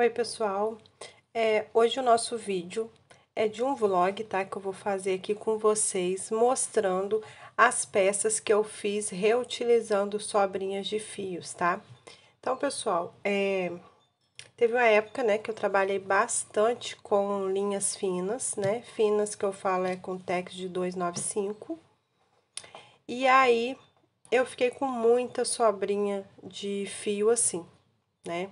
Oi, pessoal. É, hoje o nosso vídeo é de um vlog, tá? Que eu vou fazer aqui com vocês, mostrando as peças que eu fiz reutilizando sobrinhas de fios, tá? Então, pessoal, é, teve uma época, né, que eu trabalhei bastante com linhas finas, né? Finas que eu falo é com Tex de 295. E aí, eu fiquei com muita sobrinha de fio assim, né?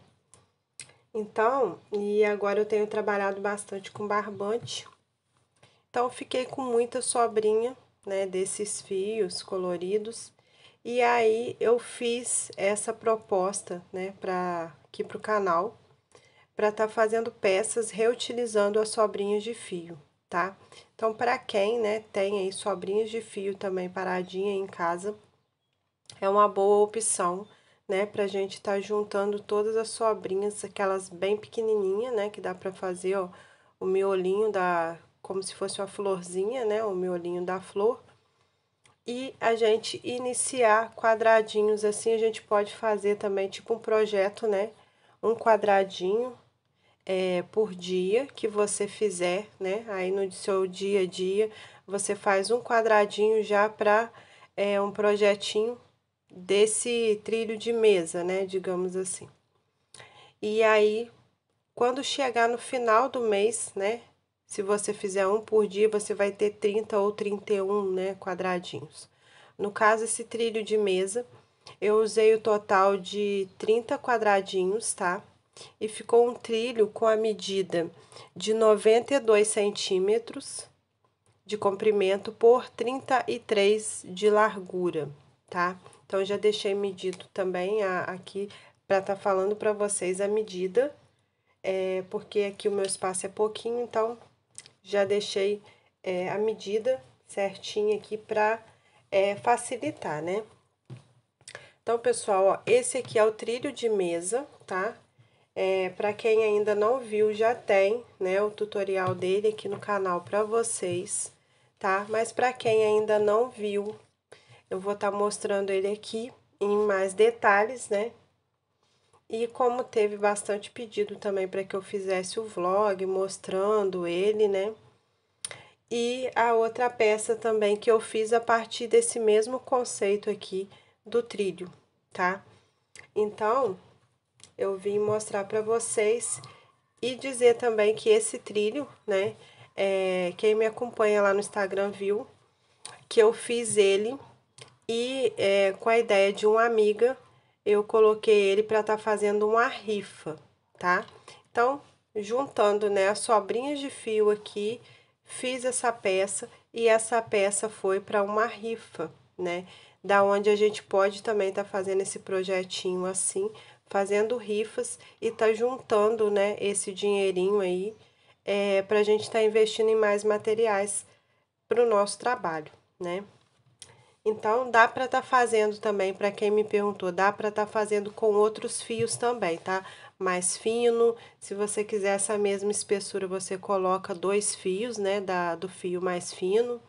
Então, e agora eu tenho trabalhado bastante com barbante. Então, fiquei com muita sobrinha, né, desses fios coloridos. E aí eu fiz essa proposta, né, para aqui pro canal, para estar tá fazendo peças reutilizando as sobrinhas de fio, tá? Então, para quem, né, tem aí sobrinhas de fio também paradinha em casa, é uma boa opção né? Pra gente estar tá juntando todas as sobrinhas, aquelas bem pequenininha, né? Que dá para fazer, ó, o miolinho da... Como se fosse uma florzinha, né? O miolinho da flor. E a gente iniciar quadradinhos, assim a gente pode fazer também, tipo um projeto, né? Um quadradinho é, por dia que você fizer, né? Aí no seu dia a dia, você faz um quadradinho já para é, um projetinho desse trilho de mesa, né, digamos assim. E aí, quando chegar no final do mês, né, se você fizer um por dia, você vai ter 30 ou 31, né, quadradinhos. No caso esse trilho de mesa, eu usei o total de 30 quadradinhos, tá? E ficou um trilho com a medida de 92 centímetros de comprimento por 33 de largura, tá? Então, já deixei medido também a, aqui para estar tá falando para vocês a medida, é, porque aqui o meu espaço é pouquinho, então já deixei é, a medida certinha aqui para é, facilitar, né? Então, pessoal, ó, esse aqui é o trilho de mesa, tá? É, para quem ainda não viu, já tem, né, o tutorial dele aqui no canal para vocês, tá? Mas para quem ainda não viu, eu vou estar tá mostrando ele aqui em mais detalhes, né? E como teve bastante pedido também para que eu fizesse o vlog mostrando ele, né? E a outra peça também que eu fiz a partir desse mesmo conceito aqui do trilho, tá? Então, eu vim mostrar para vocês e dizer também que esse trilho, né? É, quem me acompanha lá no Instagram viu que eu fiz ele e é, com a ideia de uma amiga, eu coloquei ele para estar tá fazendo uma rifa, tá? Então, juntando né, as sobrinhas de fio aqui, fiz essa peça e essa peça foi para uma rifa, né? Da onde a gente pode também estar tá fazendo esse projetinho assim, fazendo rifas e tá juntando, né, esse dinheirinho aí é, para a gente estar tá investindo em mais materiais para o nosso trabalho, né? Então, dá para estar tá fazendo também, para quem me perguntou, dá para estar tá fazendo com outros fios também, tá? Mais fino, se você quiser essa mesma espessura, você coloca dois fios, né, da, do fio mais fino.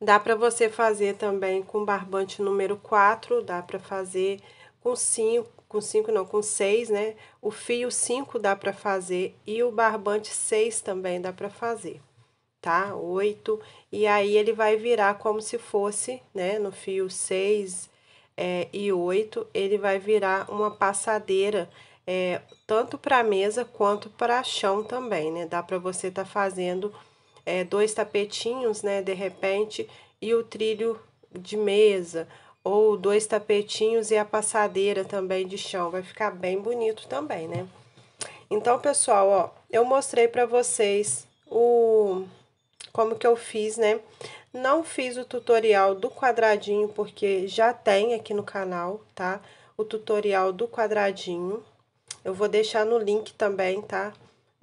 Dá para você fazer também com barbante número 4, dá para fazer com 5, com 5 não, com 6, né? O fio 5 dá para fazer e o barbante 6 também dá para fazer tá? 8, e aí ele vai virar como se fosse, né, no fio 6 é, e 8, ele vai virar uma passadeira, é, tanto para mesa quanto para chão também, né? Dá para você tá fazendo é, dois tapetinhos, né, de repente, e o trilho de mesa, ou dois tapetinhos e a passadeira também de chão, vai ficar bem bonito também, né? Então, pessoal, ó, eu mostrei para vocês o como que eu fiz, né? Não fiz o tutorial do quadradinho, porque já tem aqui no canal, tá? O tutorial do quadradinho. Eu vou deixar no link também, tá?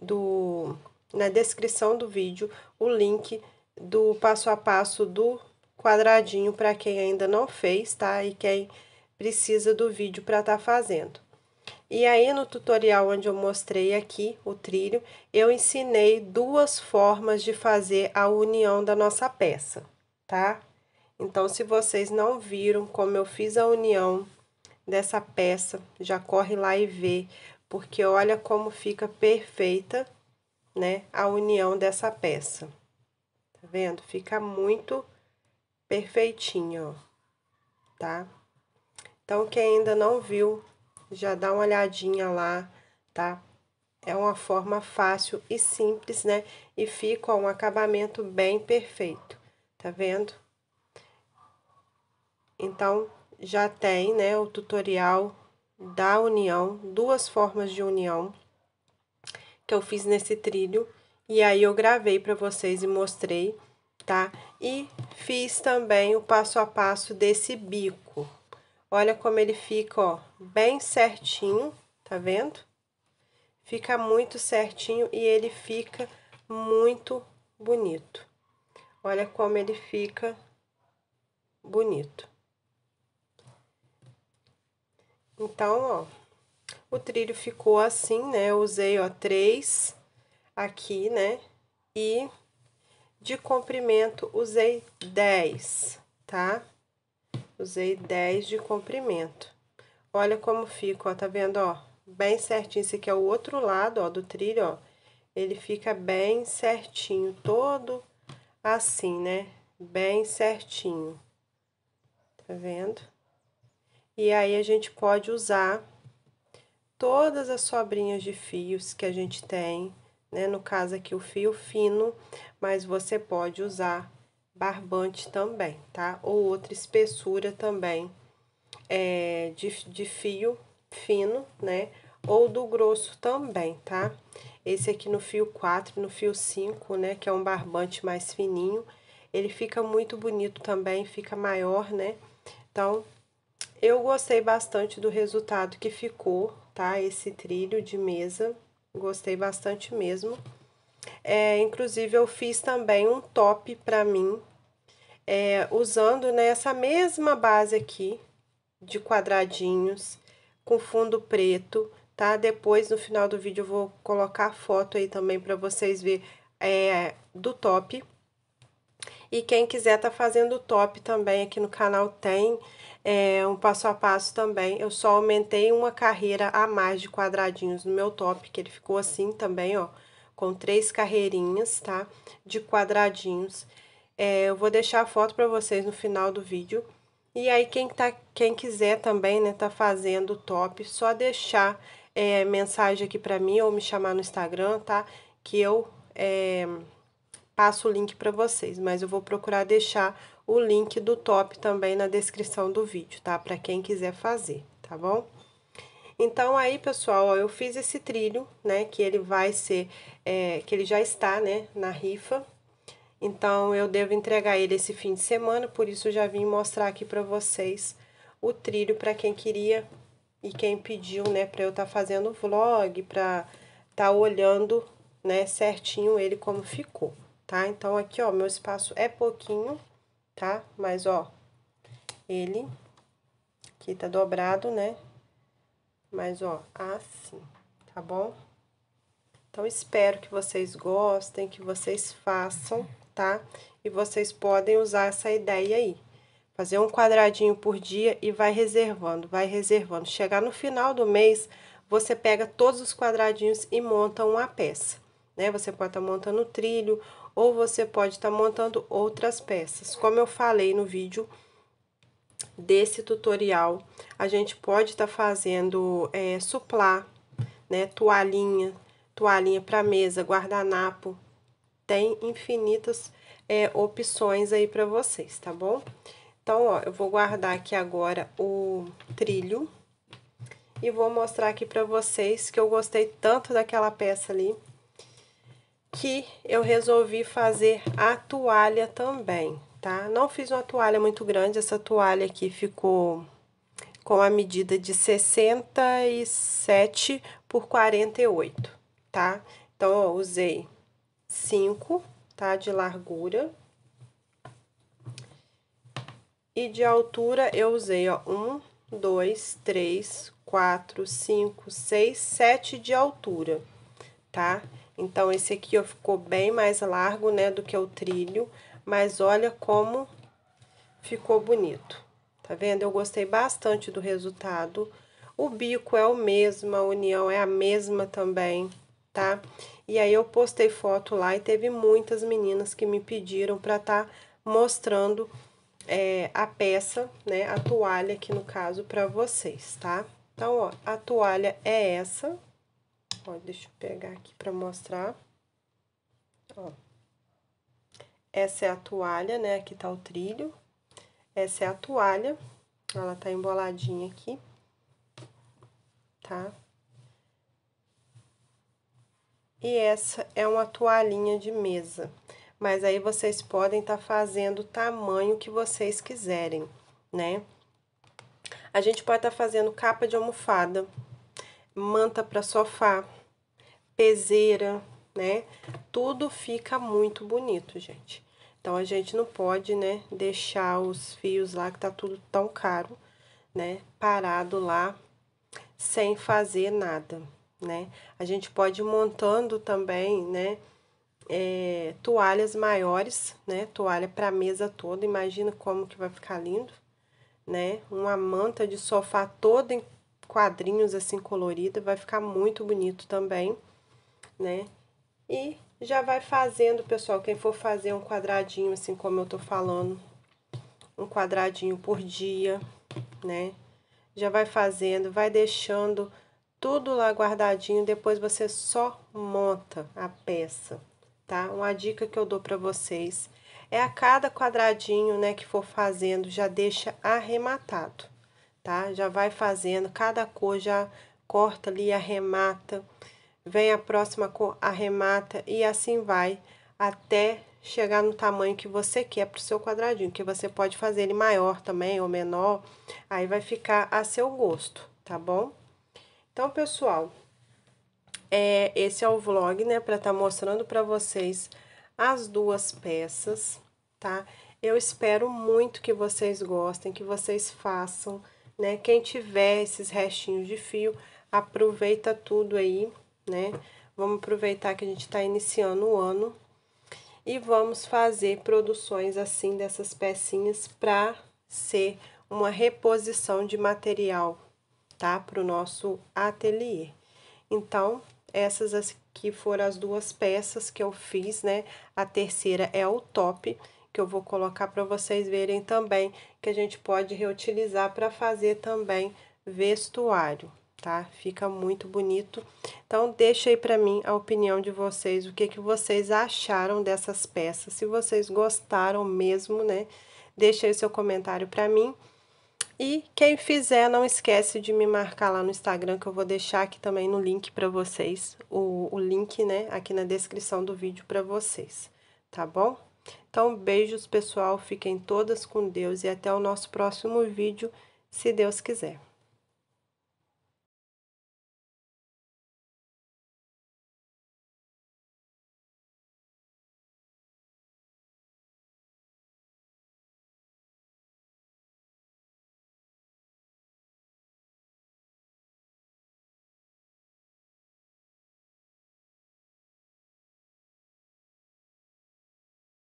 Do, na descrição do vídeo, o link do passo a passo do quadradinho para quem ainda não fez, tá? E quem precisa do vídeo para estar tá fazendo. E aí no tutorial onde eu mostrei aqui o trilho, eu ensinei duas formas de fazer a união da nossa peça, tá? Então, se vocês não viram como eu fiz a união dessa peça, já corre lá e vê, porque olha como fica perfeita, né, a união dessa peça. Tá vendo? Fica muito perfeitinho, ó, tá? Então, quem ainda não viu já dá uma olhadinha lá, tá? É uma forma fácil e simples, né? E fica um acabamento bem perfeito, tá vendo? Então, já tem, né, o tutorial da união, duas formas de união que eu fiz nesse trilho. E aí, eu gravei para vocês e mostrei, tá? E fiz também o passo a passo desse bico, Olha como ele fica, ó, bem certinho, tá vendo? Fica muito certinho e ele fica muito bonito. Olha como ele fica bonito. Então, ó, o trilho ficou assim, né? Eu usei, ó, três aqui, né? E de comprimento usei tá? tá? Usei 10 de comprimento. Olha como fica, ó, tá vendo, ó? Bem certinho, esse aqui é o outro lado, ó, do trilho, ó. Ele fica bem certinho, todo assim, né? Bem certinho. Tá vendo? E aí, a gente pode usar todas as sobrinhas de fios que a gente tem, né? No caso aqui, o fio fino, mas você pode usar barbante também, tá? Ou outra espessura também é, de, de fio fino, né? Ou do grosso também, tá? Esse aqui no fio 4, no fio 5, né? Que é um barbante mais fininho. Ele fica muito bonito também, fica maior, né? Então, eu gostei bastante do resultado que ficou, tá? Esse trilho de mesa, gostei bastante mesmo. É, inclusive, eu fiz também um top para mim, é, usando né, essa mesma base aqui de quadradinhos com fundo preto, tá? Depois, no final do vídeo, eu vou colocar a foto aí também para vocês verem é, do top. E quem quiser tá fazendo o top também aqui no canal tem é, um passo a passo também. Eu só aumentei uma carreira a mais de quadradinhos no meu top, que ele ficou assim também, ó, com três carreirinhas, tá? De quadradinhos. É, eu vou deixar a foto para vocês no final do vídeo. E aí, quem, tá, quem quiser também, né, tá fazendo top, só deixar é, mensagem aqui para mim ou me chamar no Instagram, tá? Que eu é, passo o link para vocês. Mas eu vou procurar deixar o link do top também na descrição do vídeo, tá? Para quem quiser fazer, tá bom? Então, aí, pessoal, ó, eu fiz esse trilho, né? Que ele vai ser, é, que ele já está, né, na rifa então eu devo entregar ele esse fim de semana, por isso já vim mostrar aqui para vocês o trilho para quem queria e quem pediu, né, para eu estar tá fazendo vlog, para estar tá olhando, né, certinho ele como ficou, tá? Então aqui, ó, meu espaço é pouquinho, tá? Mas ó, ele aqui tá dobrado, né? Mas ó, assim, tá bom? Então espero que vocês gostem, que vocês façam tá? E vocês podem usar essa ideia aí. Fazer um quadradinho por dia e vai reservando, vai reservando. Chegar no final do mês, você pega todos os quadradinhos e monta uma peça, né? Você pode estar tá montando trilho ou você pode estar tá montando outras peças. Como eu falei no vídeo, desse tutorial, a gente pode estar tá fazendo é, eh, suplá, né, toalhinha, toalhinha para mesa, guardanapo, tem infinitas é, opções aí para vocês, tá bom? Então, ó, eu vou guardar aqui agora o trilho e vou mostrar aqui para vocês que eu gostei tanto daquela peça ali que eu resolvi fazer a toalha também, tá? Não fiz uma toalha muito grande, essa toalha aqui ficou com a medida de 67 por 48, tá? Então, usei 5, tá? De largura. E de altura eu usei, ó, 1, 2, 3, 4, 5, 6, 7 de altura, tá? Então, esse aqui, ó, ficou bem mais largo, né, do que o trilho, mas olha como ficou bonito, tá vendo? Eu gostei bastante do resultado. O bico é o mesmo, a união é a mesma também, tá? E aí eu postei foto lá e teve muitas meninas que me pediram para estar tá mostrando é, a peça, né, a toalha aqui no caso para vocês, tá? Então, ó, a toalha é essa. Ó, deixa eu pegar aqui para mostrar. Ó. Essa é a toalha, né? Aqui tá o trilho. Essa é a toalha. Ela tá emboladinha aqui, tá? E essa é uma toalhinha de mesa. Mas aí vocês podem estar tá fazendo o tamanho que vocês quiserem, né? A gente pode estar tá fazendo capa de almofada, manta para sofá, peseira, né? Tudo fica muito bonito, gente. Então a gente não pode, né, deixar os fios lá que tá tudo tão caro, né, parado lá sem fazer nada né? A gente pode ir montando também, né? É, toalhas maiores, né? Toalha para mesa toda, imagina como que vai ficar lindo, né? Uma manta de sofá toda em quadrinhos assim colorida, vai ficar muito bonito também, né? E já vai fazendo, pessoal, quem for fazer um quadradinho assim como eu tô falando, um quadradinho por dia, né? Já vai fazendo, vai deixando tudo lá guardadinho, depois você só monta a peça, tá? Uma dica que eu dou para vocês é a cada quadradinho, né, que for fazendo, já deixa arrematado, tá? Já vai fazendo, cada cor já corta ali, arremata, vem a próxima cor, arremata e assim vai até chegar no tamanho que você quer para o seu quadradinho, que você pode fazer ele maior também ou menor, aí vai ficar a seu gosto, tá bom? Então, pessoal, é, esse é o vlog, né, para estar tá mostrando para vocês as duas peças, tá? Eu espero muito que vocês gostem, que vocês façam, né? Quem tiver esses restinhos de fio, aproveita tudo aí, né? Vamos aproveitar que a gente está iniciando o ano e vamos fazer produções assim dessas pecinhas para ser uma reposição de material tá? Para o nosso ateliê. Então, essas aqui foram as duas peças que eu fiz, né? A terceira é o top, que eu vou colocar para vocês verem também, que a gente pode reutilizar para fazer também vestuário, tá? Fica muito bonito. Então, deixa aí para mim a opinião de vocês, o que, que vocês acharam dessas peças, se vocês gostaram mesmo, né? Deixa aí seu comentário para mim. E quem fizer, não esquece de me marcar lá no Instagram, que eu vou deixar aqui também no link para vocês, o, o link, né, aqui na descrição do vídeo para vocês, tá bom? Então, beijos, pessoal, fiquem todas com Deus e até o nosso próximo vídeo, se Deus quiser.